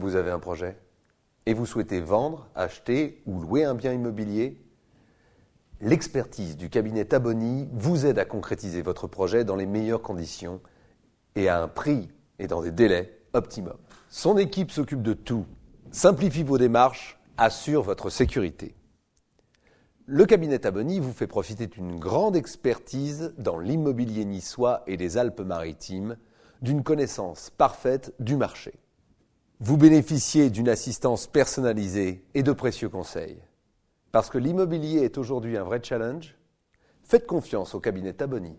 Vous avez un projet et vous souhaitez vendre, acheter ou louer un bien immobilier L'expertise du cabinet Aboni vous aide à concrétiser votre projet dans les meilleures conditions et à un prix et dans des délais optimum. Son équipe s'occupe de tout, simplifie vos démarches, assure votre sécurité. Le cabinet Aboni vous fait profiter d'une grande expertise dans l'immobilier niçois et les Alpes-Maritimes, d'une connaissance parfaite du marché vous bénéficiez d'une assistance personnalisée et de précieux conseils. Parce que l'immobilier est aujourd'hui un vrai challenge, faites confiance au cabinet Taboni.